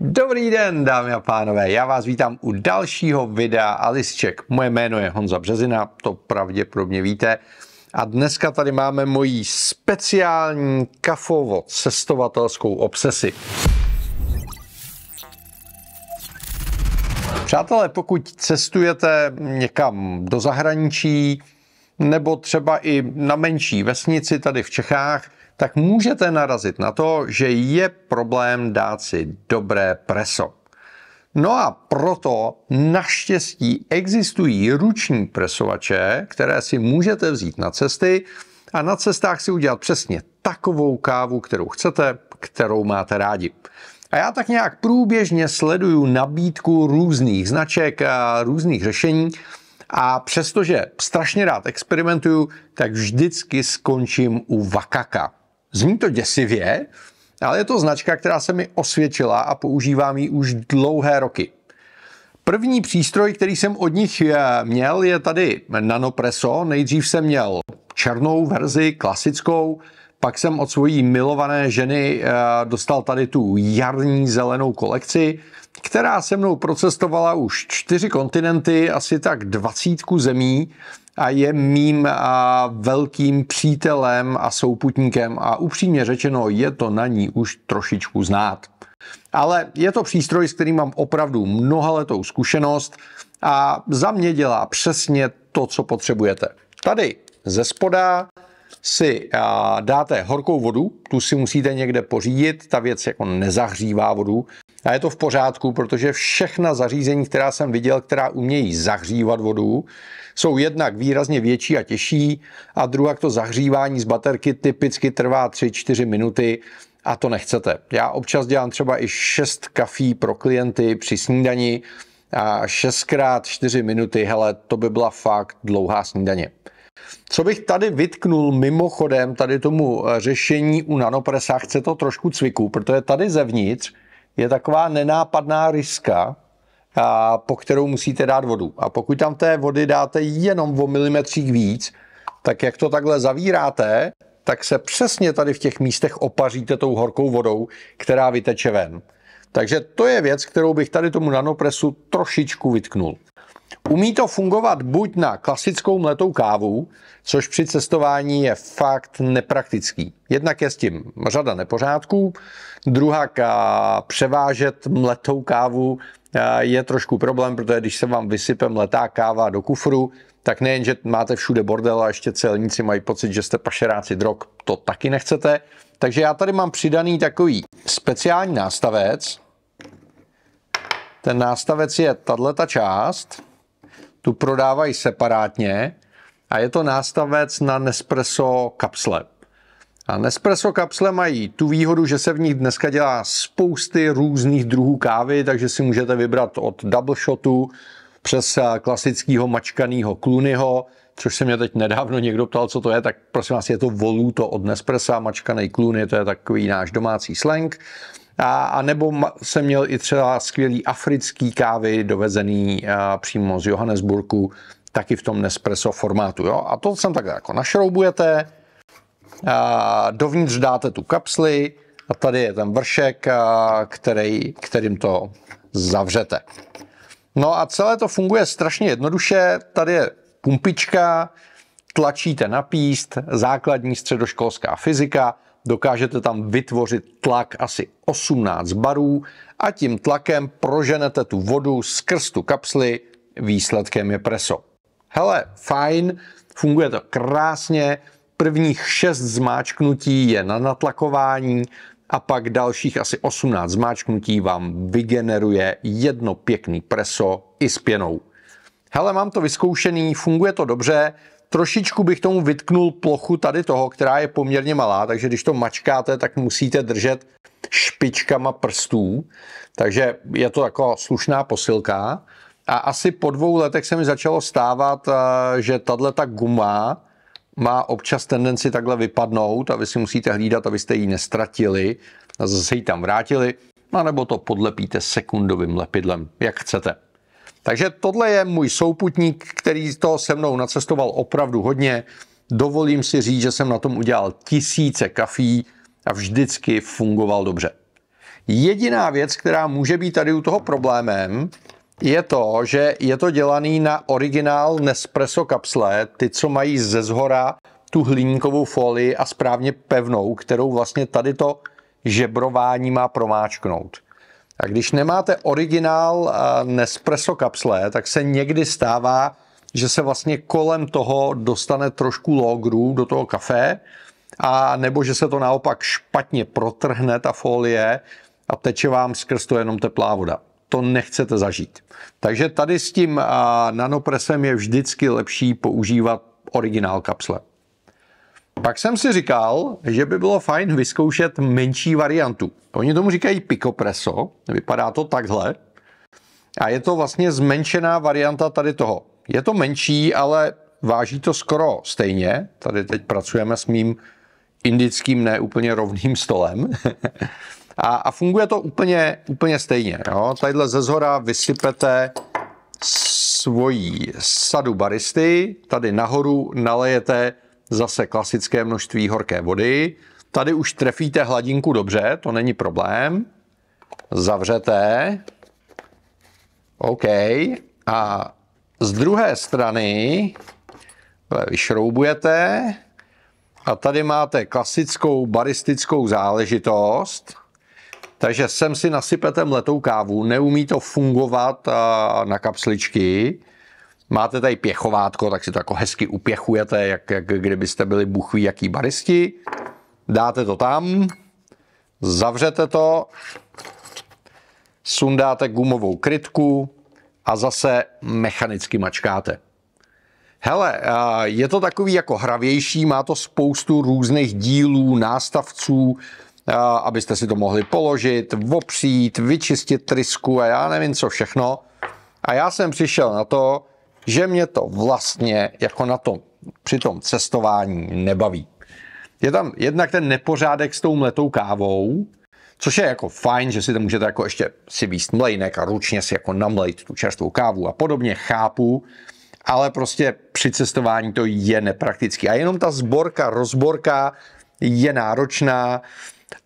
Dobrý den, dámy a pánové, já vás vítám u dalšího videa Alisček. Moje jméno je Honza Březina, to pravděpodobně víte. A dneska tady máme moji speciální kafovo cestovatelskou obsesi. Přátelé, pokud cestujete někam do zahraničí, nebo třeba i na menší vesnici tady v Čechách, tak můžete narazit na to, že je problém dát si dobré preso. No a proto naštěstí existují ruční presovače, které si můžete vzít na cesty a na cestách si udělat přesně takovou kávu, kterou chcete, kterou máte rádi. A já tak nějak průběžně sleduju nabídku různých značek a různých řešení, a přestože strašně rád experimentuju, tak vždycky skončím u Vakaka. Zní to děsivě, ale je to značka, která se mi osvědčila a používám ji už dlouhé roky. První přístroj, který jsem od nich eh, měl, je tady Nanopresso. Nejdřív jsem měl černou verzi, klasickou, pak jsem od svojí milované ženy eh, dostal tady tu jarní zelenou kolekci, která se mnou procestovala už čtyři kontinenty, asi tak dvacítku zemí a je mým a velkým přítelem a souputníkem a upřímně řečeno je to na ní už trošičku znát. Ale je to přístroj, s kterým mám opravdu mnohaletou zkušenost a za mě dělá přesně to, co potřebujete. Tady ze spoda si dáte horkou vodu, tu si musíte někde pořídit, ta věc jako nezahřívá vodu, a je to v pořádku, protože všechna zařízení, která jsem viděl, která umějí zahřívat vodu, jsou jednak výrazně větší a těžší a druhá to zahřívání z baterky typicky trvá 3-4 minuty a to nechcete. Já občas dělám třeba i 6 kafí pro klienty při snídani a 6x4 minuty, hele, to by byla fakt dlouhá snídaně. Co bych tady vytknul mimochodem tady tomu eh, řešení u nanopresa, chce to trošku cviku, protože tady zevnitř je taková nenápadná ryska, a, po kterou musíte dát vodu. A pokud tam té vody dáte jenom o milimetřích víc, tak jak to takhle zavíráte, tak se přesně tady v těch místech opaříte tou horkou vodou, která vyteče ven. Takže to je věc, kterou bych tady tomu nanopresu trošičku vytknul. Umí to fungovat buď na klasickou mletou kávu, což při cestování je fakt nepraktický. Jednak je s tím řada nepořádků, druhá převážet mletou kávu eh, je trošku problém, protože když se vám vysype mletá káva do kufru, tak nejen, že máte všude bordel a ještě celníci mají pocit, že jste pašeráci drog, to taky nechcete. Takže já tady mám přidaný takový speciální nástavec. Ten nástavec je tato část tu prodávají separátně a je to nástavec na Nespresso kapsle. A Nespresso kapsle mají tu výhodu, že se v nich dneska dělá spousty různých druhů kávy, takže si můžete vybrat od double shotu přes eh, klasického mačkaného klunyho, což se mě teď nedávno někdo ptal, co to je, tak prosím vás, je to to od Nespresso mačkaný kluny, to je takový náš domácí slang. A, a nebo jsem měl i třeba skvělý africký kávy dovezený a, přímo z Johannesburgu, taky v tom Nespresso formátu. Jo? A to jsem tak jako našroubujete, a, dovnitř dáte tu kapsli a tady je ten vršek, a, který, kterým to zavřete. No a celé to funguje strašně jednoduše. Tady je pumpička, tlačíte na píst, základní středoškolská fyzika, Dokážete tam vytvořit tlak asi 18 barů a tím tlakem proženete tu vodu skrz tu kapsli, výsledkem je preso. Hele, fajn, funguje to krásně, prvních 6 zmáčknutí je na natlakování a pak dalších asi 18 zmáčknutí vám vygeneruje jedno pěkný preso i s pěnou. Hele, mám to vyzkoušený, funguje to dobře, Trošičku bych tomu vytknul plochu tady toho, která je poměrně malá, takže když to mačkáte, tak musíte držet špičkama prstů. Takže je to taková slušná posilka. A asi po dvou letech se mi začalo stávat, eh, že tahle ta guma má občas tendenci takhle vypadnout a vy si musíte hlídat, abyste ji nestratili a zase ji tam vrátili, anebo to podlepíte sekundovým lepidlem, jak chcete. Takže tohle je můj souputník, který to se mnou nacestoval opravdu hodně. Dovolím si říct, že jsem na tom udělal tisíce kafí a vždycky fungoval dobře. Jediná věc, která může být tady u toho problémem, je to, že je to dělaný na originál Nespresso kapsle, ty, co mají ze zhora tu hliníkovou folii a správně pevnou, kterou vlastně tady to žebrování má promáčknout. A když nemáte originál eh, Nespresso kapsle, tak se někdy stává, že se vlastně kolem toho dostane trošku logru do toho kafe, a nebo že se to naopak špatně protrhne ta folie a teče vám skrz to jenom teplá voda. To nechcete zažít. Takže tady s tím eh, nanopresem je vždycky lepší používat originál kapsle. Pak jsem si říkal, že by bylo fajn vyzkoušet menší variantu. Oni tomu říkají picopresso, vypadá to takhle. A je to vlastně zmenšená varianta tady toho. Je to menší, ale váží to skoro stejně. Tady teď pracujeme s mým indickým neúplně rovným stolem. a, a funguje to úplně, úplně stejně. Jo? Tadyhle ze zhora vysypete svoji sadu baristy, tady nahoru nalejete zase klasické množství horké vody. Tady už trefíte hladinku dobře, to není problém. Zavřete. OK. A z druhé strany eh, vyšroubujete a tady máte klasickou baristickou záležitost. Takže sem si nasypete mletou kávu, neumí to fungovat eh, na kapsličky. Máte tady pěchovátko, tak si to jako hezky upěchujete, jak, jak kdybyste byli buchví jaký baristi. Dáte to tam, zavřete to, sundáte gumovou krytku a zase mechanicky mačkáte. Hele, je to takový jako hravější, má to spoustu různých dílů, nástavců, abyste si to mohli položit, opřít, vyčistit trysku a já nevím co všechno. A já jsem přišel na to, že mě to vlastně jako na tom, při tom cestování nebaví. Je tam jednak ten nepořádek s tou mletou kávou, což je jako fajn, že si tam můžete jako ještě si výst mlejnek a ručně si jako namlejt tu čerstvou kávu a podobně, chápu, ale prostě při cestování to je nepraktický. A jenom ta zborka, rozborka je náročná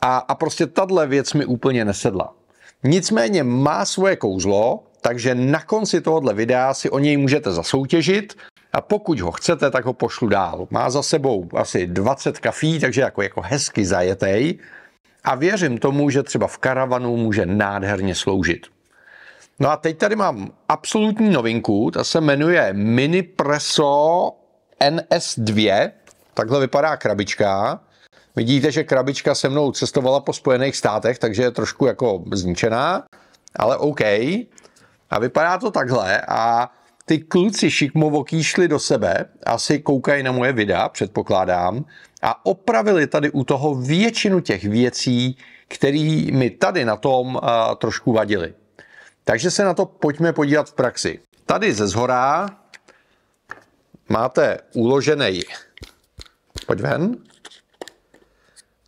a, a prostě tahle věc mi úplně nesedla. Nicméně má svoje kouzlo, takže na konci tohohle videa si o něj můžete zasoutěžit a pokud ho chcete, tak ho pošlu dál. Má za sebou asi 20 kafí, takže jako, jako hezky zajetej a věřím tomu, že třeba v karavanu může nádherně sloužit. No a teď tady mám absolutní novinku, ta se jmenuje Mini Presso NS2. Takhle vypadá krabička. Vidíte, že krabička se mnou cestovala po Spojených státech, takže je trošku jako zničená, ale OK. A vypadá to takhle a ty kluci šikmovoký šli do sebe, asi koukají na moje videa, předpokládám, a opravili tady u toho většinu těch věcí, které mi tady na tom uh, trošku vadily. Takže se na to pojďme podívat v praxi. Tady ze zhora máte uložený, pojď ven,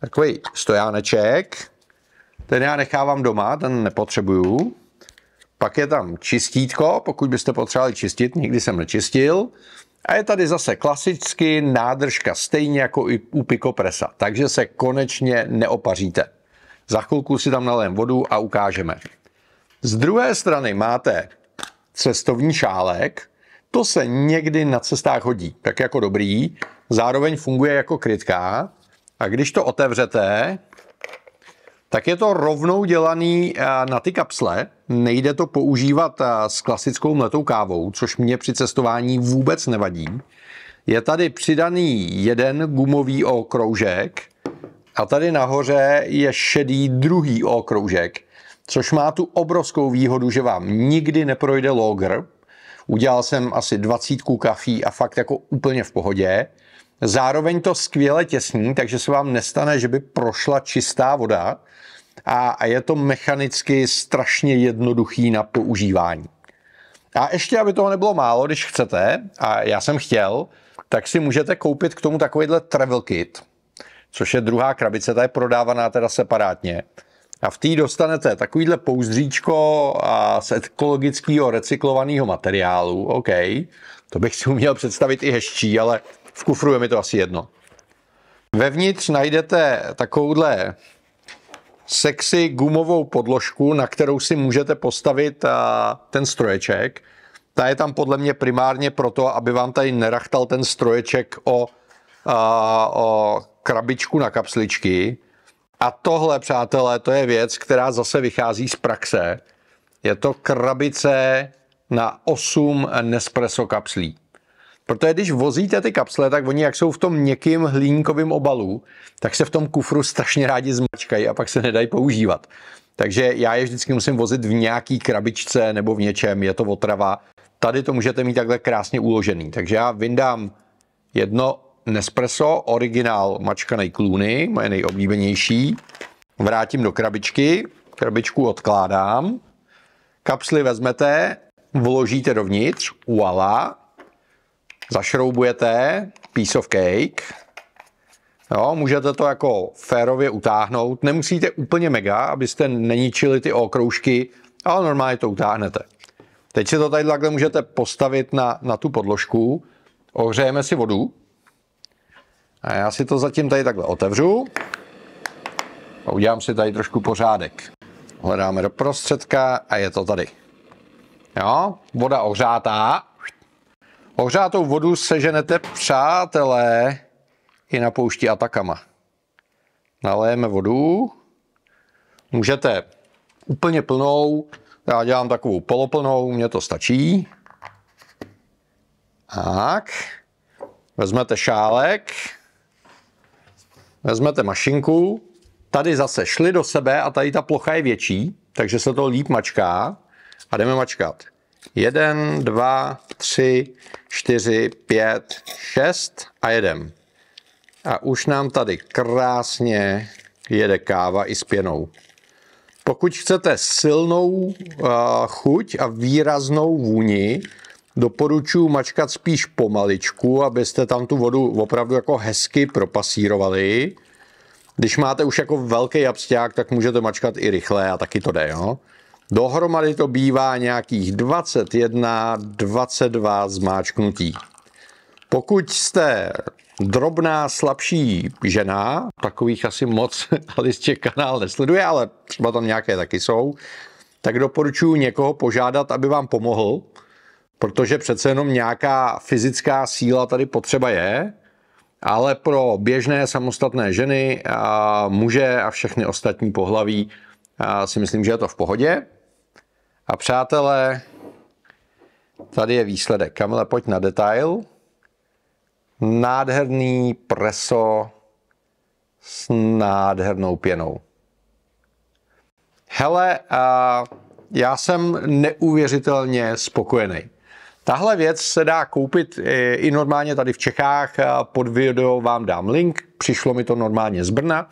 takový stojáneček, ten já nechávám doma, ten nepotřebuju. Pak je tam čistítko, pokud byste potřebovali čistit, nikdy jsem nečistil. A je tady zase klasicky nádržka, stejně jako i u pikopresa, takže se konečně neopaříte. Za chvilku si tam nalém vodu a ukážeme. Z druhé strany máte cestovní šálek, to se někdy na cestách hodí, tak jako dobrý, zároveň funguje jako krytka a když to otevřete, tak je to rovnou dělaný eh, na ty kapsle. Nejde to používat eh, s klasickou mletou kávou, což mě při cestování vůbec nevadí. Je tady přidaný jeden gumový okroužek a tady nahoře je šedý druhý okroužek, což má tu obrovskou výhodu, že vám nikdy neprojde logr. Udělal jsem asi dvacítku kafí a fakt jako úplně v pohodě. Zároveň to skvěle těsní, takže se vám nestane, že by prošla čistá voda a, a je to mechanicky strašně jednoduchý na používání. A ještě, aby toho nebylo málo, když chcete, a já jsem chtěl, tak si můžete koupit k tomu takovýhle travel kit, což je druhá krabice, ta je prodávaná teda separátně. A v té dostanete takovýhle pouzdříčko a z ekologického recyklovaného materiálu, OK, to bych si uměl představit i hezčí, ale v kufru je mi to asi jedno. Vevnitř najdete takovouhle sexy gumovou podložku, na kterou si můžete postavit ten stroječek. Ta je tam podle mě primárně proto, aby vám tady nerachtal ten stroječek o, o krabičku na kapsličky. A tohle, přátelé, to je věc, která zase vychází z praxe. Je to krabice na 8 Nespresso kapslí. Protože když vozíte ty kapsle, tak oni jak jsou v tom měkkým hliníkovém obalu, tak se v tom kufru strašně rádi zmačkají a pak se nedají používat. Takže já je vždycky musím vozit v nějaký krabičce nebo v něčem, je to otrava. Tady to můžete mít takhle krásně uložený. Takže já vyndám jedno Nespresso, originál mačkanej klůny, moje nejoblíbenější. Vrátím do krabičky, krabičku odkládám, kapsly vezmete, vložíte dovnitř, uala, zašroubujete piece of cake, Jo, můžete to jako férově utáhnout. Nemusíte úplně mega, abyste neničili ty okroužky, ale normálně to utáhnete. Teď si to tady takhle můžete postavit na, na tu podložku. Ohřejeme si vodu. A já si to zatím tady takhle otevřu. A udělám si tady trošku pořádek. Hledáme do prostředka a je to tady. Jo, voda ohřátá. Ohřátou vodu seženete přátelé i na poušti Atakama. Nalejeme vodu. Můžete úplně plnou, já dělám takovou poloplnou, mně to stačí. Tak, vezmete šálek, vezmete mašinku, tady zase šli do sebe a tady ta plocha je větší, takže se to líp mačká a jdeme mačkat. Jeden, dva, tři, čtyři, pět, šest a jedem. A už nám tady krásně jede káva i s pěnou. Pokud chcete silnou uh, chuť a výraznou vůni, doporučuji mačkat spíš pomaličku, abyste tam tu vodu opravdu jako hezky propasírovali. Když máte už jako velký absťák, tak můžete mačkat i rychle a taky to jde, jo? Dohromady to bývá nějakých 21, 22 zmáčknutí. Pokud jste drobná, slabší žena, takových asi moc listě kanál nesleduje, ale třeba tam nějaké taky jsou, tak doporučuji někoho požádat, aby vám pomohl, protože přece jenom nějaká fyzická síla tady potřeba je, ale pro běžné samostatné ženy, a muže a všechny ostatní pohlaví a si myslím, že je to v pohodě. A přátelé, tady je výsledek. Kamile, pojď na detail. Nádherný preso s nádhernou pěnou. Hele, a já jsem neuvěřitelně spokojený. Tahle věc se dá koupit eh, i normálně tady v Čechách. Pod video vám dám link. Přišlo mi to normálně z Brna.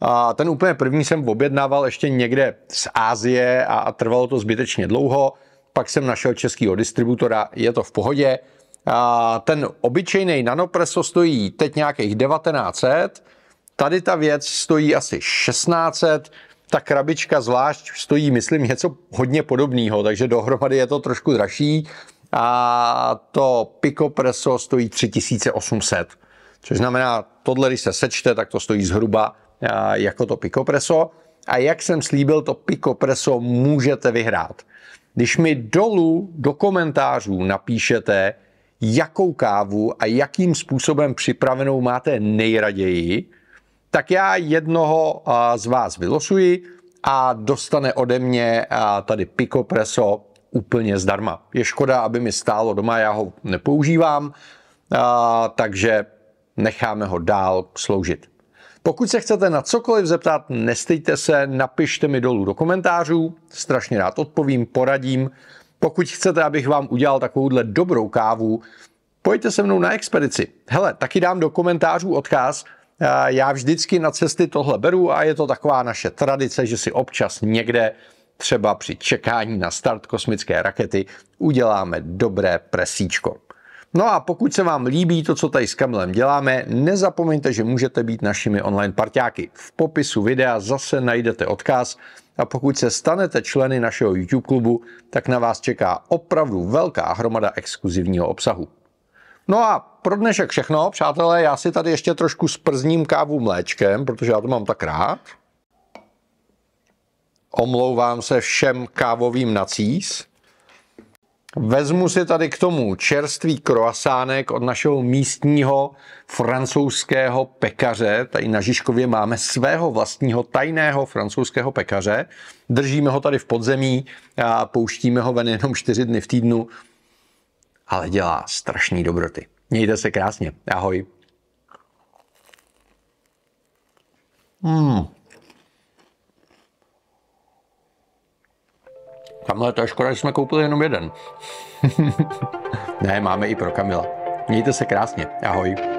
A ten úplně první jsem objednával ještě někde z Ázie a, trvalo to zbytečně dlouho. Pak jsem našel českého distributora, je to v pohodě. A ten obyčejný nanopreso stojí teď nějakých 1900, tady ta věc stojí asi 1600, ta krabička zvlášť stojí, myslím, něco hodně podobného, takže dohromady je to trošku dražší a to Pico preso stojí 3800, což znamená, tohle, když se sečte, tak to stojí zhruba jako to pikopreso. A jak jsem slíbil, to pikopreso můžete vyhrát. Když mi dolů do komentářů napíšete, jakou kávu a jakým způsobem připravenou máte nejraději, tak já jednoho z vás vylosuji a dostane ode mě tady Pico úplně zdarma. Je škoda, aby mi stálo doma, já ho nepoužívám, takže necháme ho dál sloužit. Pokud se chcete na cokoliv zeptat, nestejte se, napište mi dolů do komentářů, strašně rád odpovím, poradím. Pokud chcete, abych vám udělal takovouhle dobrou kávu, pojďte se mnou na expedici. Hele, taky dám do komentářů odkaz, eh, já vždycky na cesty tohle beru a je to taková naše tradice, že si občas někde, třeba při čekání na start kosmické rakety, uděláme dobré presíčko. No a pokud se vám líbí to, co tady s Kamilem děláme, nezapomeňte, že můžete být našimi online partiáky. V popisu videa zase najdete odkaz a pokud se stanete členy našeho YouTube klubu, tak na vás čeká opravdu velká hromada exkluzivního obsahu. No a pro dnešek všechno, přátelé, já si tady ještě trošku sprzním kávu mléčkem, protože já to mám tak rád. Omlouvám se všem kávovým nacís. Vezmu si tady k tomu čerstvý kroasánek od našeho místního francouzského pekaře. Tady na Žižkově máme svého vlastního tajného francouzského pekaře. Držíme ho tady v podzemí a pouštíme ho ven jenom čtyři dny v týdnu, ale dělá strašný dobroty. Mějte se krásně. Ahoj. Hmm. Kamila, to je škoda, že jsme koupili jenom jeden. ne, máme i pro Kamila. Mějte se krásně. Ahoj.